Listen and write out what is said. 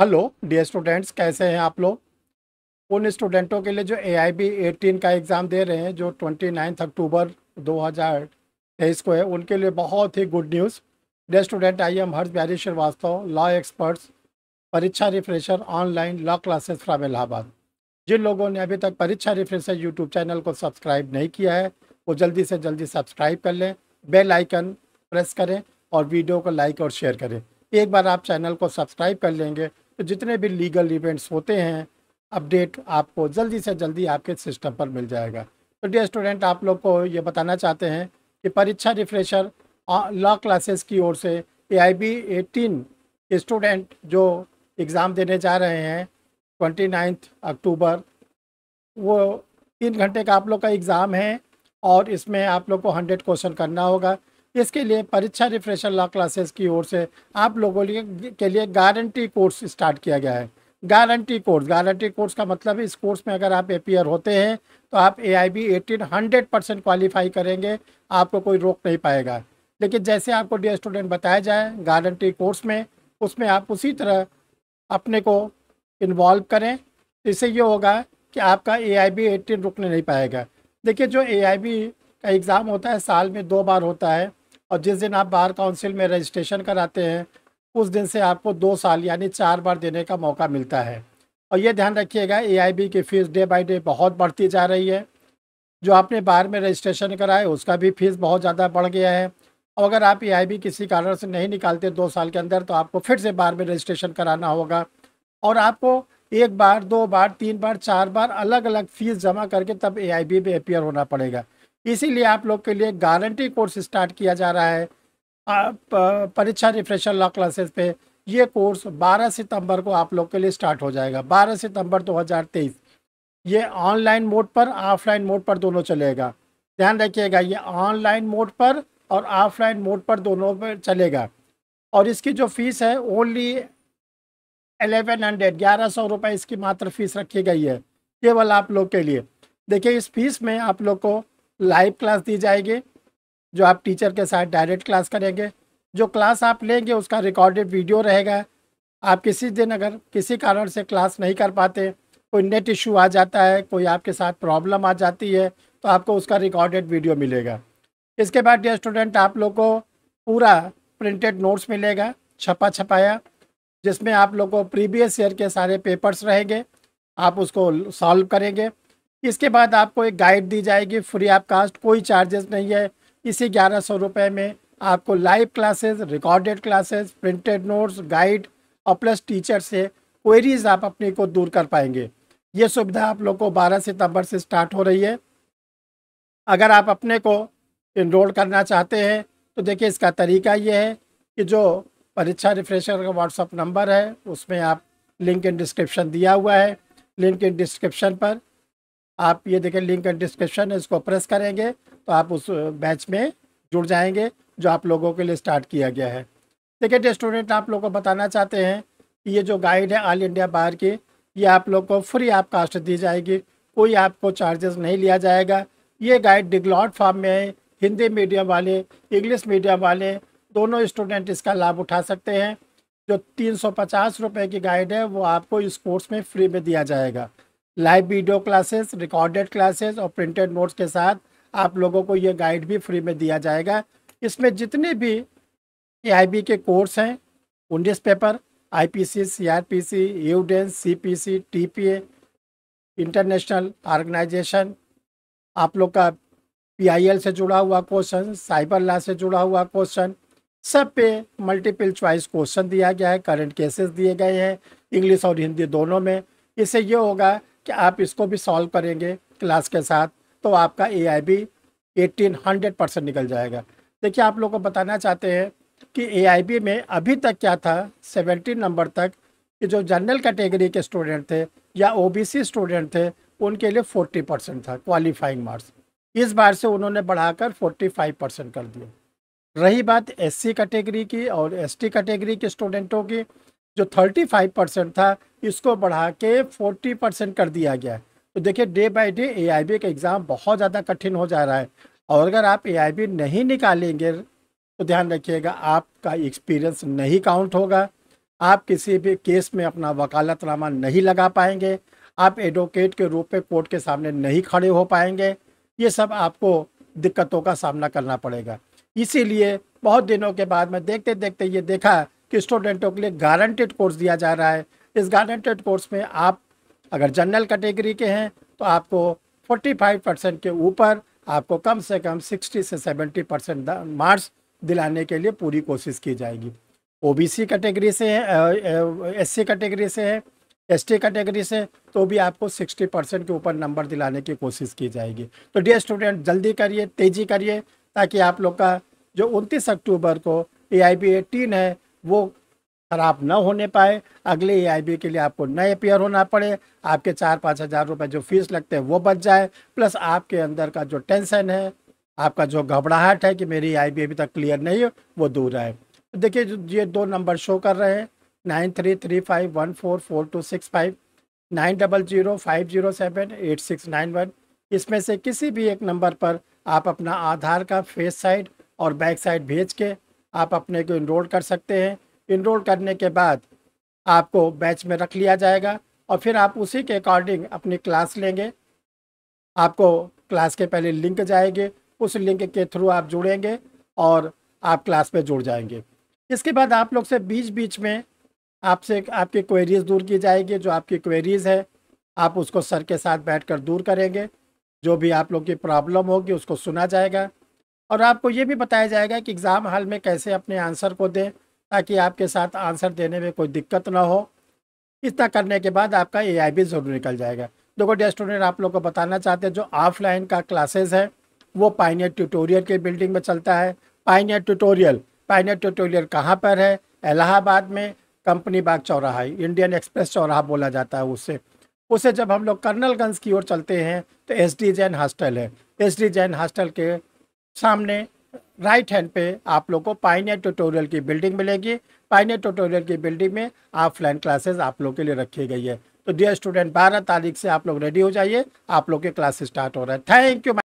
hello dear students कैसे हैं आप लोग उन स्टूडेंटों के लिए जो ए आई बी एटीन का एग्ज़ाम दे रहे हैं जो ट्वेंटी नाइन्थ अक्टूबर दो हज़ार तेईस को है उनके लिए बहुत ही good news dear student I am Harsh Bihari Srivastava law experts Pariksha refresher online law classes from Allahabad जिन लोगों ने अभी तक परीक्षा रिफ्रेशर यूट्यूब चैनल को सब्सक्राइब नहीं किया है वो जल्दी से जल्दी सब्सक्राइब कर लें बेल आइकन प्रेस करें और वीडियो को लाइक और शेयर करें एक बार आप चैनल को सब्सक्राइब कर लेंगे तो जितने भी लीगल इवेंट्स होते हैं अपडेट आपको जल्दी से जल्दी आपके सिस्टम पर मिल जाएगा तो डे स्टूडेंट आप लोग को ये बताना चाहते हैं कि परीक्षा रिफ्रेशर लॉ क्लासेस की ओर से A I B eighteen student जो एग्ज़ाम देने जा रहे हैं ट्वेंटी नाइन्थ अक्टूबर वो तीन घंटे का आप लोग का एग्ज़ाम है और इसमें आप लोग को हंड्रेड क्वेश्चन करना होगा इसके लिए परीक्षा रिफ्रेशर लॉ क्लासेस की ओर से आप लोगों के लिए गारंटी कोर्स स्टार्ट किया गया है गारंटी कोर्स गारंटी कोर्स का मतलब इस कोर्स में अगर आप एपियर होते हैं तो आप A I B eighteen hundred percent qualify करेंगे आपको कोई रोक नहीं पाएगा लेकिन जैसे आपको डी स्टूडेंट बताया जाए गारंटी कोर्स में उसमें आप उसी तरह अपने को इन्वॉल्व करें इससे ये होगा कि आपका ए आई बी एटीन रुकने नहीं पाएगा देखिए जो ए आई बी का एग्ज़ाम होता है साल में दो बार होता है और जिस दिन आप बार काउंसिल में रजिस्ट्रेशन कराते हैं उस दिन से आपको दो साल यानी चार बार देने का मौका मिलता है और ये ध्यान रखिएगा ए की फ़ीस डे बाई डे बहुत बढ़ती जा रही है जो आपने बार में रजिस्ट्रेशन कराए उसका भी फीस बहुत ज़्यादा बढ़ गया है और अगर आप ए किसी कारण से नहीं निकालते दो साल के अंदर तो आपको फिर से बार में रजिस्ट्रेशन कराना होगा और आपको एक बार दो बार तीन बार चार बार अलग अलग फीस जमा करके तब ए में अपेयर होना पड़ेगा इसीलिए आप लोग के लिए गारंटी कोर्स स्टार्ट किया जा रहा है परीक्षा रिफ्रेशर लॉ क्लासेस पे ये कोर्स 12 सितंबर को आप लोग के लिए स्टार्ट हो जाएगा 12 सितंबर 2023 ये ऑनलाइन मोड पर ऑफलाइन मोड पर दोनों चलेगा ध्यान रखिएगा ये ऑनलाइन मोड पर और ऑफलाइन मोड पर दोनों पर चलेगा और इसकी जो फीस है ओनली एलेवन हंड्रेड ग्यारह सौ रुपये इसकी मात्र फीस रखी गई है केवल आप लोग के लिए देखिए इस फीस में आप लोग को लाइव क्लास दी जाएगी जो आप टीचर के साथ डायरेक्ट क्लास करेंगे जो क्लास आप लेंगे उसका रिकॉर्डेड वीडियो रहेगा आप किसी दिन अगर किसी कारण से क्लास नहीं कर पाते कोई नेट इशू आ जाता है कोई आपके साथ प्रॉब्लम आ जाती है तो आपको उसका रिकॉर्डेड वीडियो मिलेगा इसके बाद डे स्टूडेंट आप लोग को पूरा प्रिंटेड नोट्स मिलेगा छपा छपाया जिसमें आप लोग को प्रीवियस ईयर के सारे पेपर्स रहेंगे आप उसको सॉल्व करेंगे इसके बाद आपको एक गाइड दी जाएगी फ्री ऑफ कास्ट कोई चार्जेस नहीं है इसी ग्यारह सौ रुपये में आपको live classes recorded classes printed notes guide और प्लस टीचर से क्वेरीज आप अपने को दूर कर पाएंगे ये सुविधा आप लोग को 12 सितंबर से स्टार्ट हो रही है अगर आप अपने को इनरोल करना चाहते हैं तो देखिए इसका तरीका ये है कि जो परीक्षा रिफ्रेशर का व्हाट्सअप नंबर है उसमें आप लिंक इन डिस्क्रिप्शन दिया हुआ है लिंक इन डिस्क्रिप्शन पर आप ये देखें लिंक डिस्क्रिप्शन है इसको प्रेस करेंगे तो आप उस बैच में जुड़ जाएंगे जो आप लोगों के लिए स्टार्ट किया गया है देखिए स्टूडेंट आप लोगों को बताना चाहते हैं कि ये जो गाइड है ऑल इंडिया बार की ये आप लोग को फ्री आप कास्ट दी जाएगी कोई आपको चार्जेस नहीं लिया जाएगा ये गाइड डिग्लॉट फॉर्म में है हिंदी मीडियम वाले इंग्लिश मीडियम वाले दोनों स्टूडेंट इसका लाभ उठा सकते हैं जो तीन सौ पचास रुपये की गाइड है वो आपको इस कोर्स में फ्री में दिया जाएगा live video classes recorded classes और प्रिंटेड नोट्स के साथ आप लोगों को ये गाइड भी फ्री में दिया जाएगा इसमें जितने भी ए के कोर्स हैं उन्नीस paper I P C C R P C यूडेंस C P C T P A international organisation आप लोग का पी आई एल से जुड़ा हुआ क्वेश्चन साइबर लॉ से जुड़ा हुआ क्वेश्चन सब पे मल्टीपल चॉइस क्वेश्चन दिया गया है करंट केसेस दिए गए हैं इंग्लिश और हिंदी दोनों में इससे ये होगा कि आप इसको भी सॉल्व करेंगे क्लास के साथ तो आपका A I B eighteen hundred percent निकल जाएगा देखिए आप लोगों को बताना चाहते हैं कि ए आई बी में अभी तक क्या था सेवेंटीन नंबर तक कि जो जनरल कैटेगरी के स्टूडेंट थे या ओ बी सी स्टूडेंट थे उनके लिए फोर्टी परसेंट था क्वालिफाइंग मार्क्स इस बार से उन्होंने बढ़ाकर फोर्टी फाइव परसेंट कर दिया रही बात एस सी कैटेगरी की और एस टी कैटेगरी के स्टूडेंटों की जो 35 परसेंट था इसको बढ़ा के 40 परसेंट कर दिया गया तो देखिए डे बाय डे ए का एग्ज़ाम बहुत ज़्यादा कठिन हो जा रहा है और अगर आप ए नहीं निकालेंगे तो ध्यान रखिएगा आपका एक्सपीरियंस नहीं काउंट होगा आप किसी भी केस में अपना वकालतनामा नहीं लगा पाएंगे आप एडवोकेट के रूप में कोर्ट के सामने नहीं खड़े हो पाएंगे ये सब आपको दिक्कतों का सामना करना पड़ेगा इसीलिए बहुत दिनों के बाद मैं देखते देखते ये देखा कि स्टूडेंटों के लिए गारंटेड कोर्स दिया जा रहा है इस गारंटेड कोर्स में आप अगर जनरल कैटेगरी के हैं तो आपको 45 परसेंट के ऊपर आपको कम से कम 60 से 70 परसेंट मार्क्स दिलाने के लिए पूरी कोशिश की जाएगी ओबीसी कैटेगरी से एस कैटेगरी से है एस कैटेगरी से तो भी आपको 60 परसेंट के ऊपर नंबर दिलाने की कोशिश की जाएगी तो डी स्टूडेंट जल्दी करिए तेज़ी करिए ताकि आप लोग का जो उनतीस अक्टूबर को ए आई बी एटीन है वो खराब न होने पाए अगले ए के लिए आपको नए अपेयर होना पड़े आपके चार पाँच हज़ार रुपये जो फीस लगते हैं वो बच जाए प्लस आपके अंदर का जो टेंशन है आपका जो घबराहट है कि मेरी आई अभी तक क्लियर नहीं है वो दूर आए देखिए ये दो नंबर शो कर रहे हैं nine three three five one four four two six five nine double zero five zero seven eight six nine one इसमें से किसी भी एक नंबर पर आप अपना आधार का फेस साइड और बैक साइड भेज के आप अपने को इनरोल कर सकते हैं इनरोल करने के बाद आपको बैच में रख लिया जाएगा और फिर आप उसी के अकॉर्डिंग अपनी क्लास लेंगे आपको क्लास के पहले लिंक जाएंगे उस लिंक के थ्रू आप जुड़ेंगे और आप क्लास में जुड़ जाएंगे इसके बाद आप लोग से बीच बीच में आपसे आपकी क्वेरीज दूर की जाएगी जो आपकी क्वेरीज है आप उसको सर के साथ बैठकर दूर करेंगे जो भी आप लोग की प्रॉब्लम होगी उसको सुना जाएगा और आपको ये भी बताया जाएगा कि एग्ज़ाम हॉल में कैसे अपने आंसर को दें ताकि आपके साथ आंसर देने में कोई दिक्कत ना हो इतना करने के बाद आपका ए भी ज़रूर निकल जाएगा देखो डे स्टूडेंट आप लोग को बताना चाहते हैं जो ऑफलाइन का क्लासेज है वो पाइनियर ट्यूटोरियल के बिल्डिंग में चलता है पाइनियर ट्यूटोरियल पाइनियर ट्यूटोरियल कहाँ पर है इलाहाबाद में कंपनी बाग चौराहा इंडियन एक्सप्रेस चौराहा बोला जाता है उससे उसे जब हम लोग कर्नलगंज की ओर चलते हैं तो एस डी जैन हॉस्टल है एस डी जैन हॉस्टल के सामने राइट हैंड पे आप लोग को पाइनियर ट्यूटोरियल की बिल्डिंग मिलेगी पाइनियर ट्यूटोरियल की बिल्डिंग में ऑफलाइन क्लासेस आप लोग के लिए रखी गई है तो डियर स्टूडेंट बारह तारीख से आप लोग रेडी हो जाइए आप लोग के क्लास स्टार्ट हो रहे हैं थैंक यू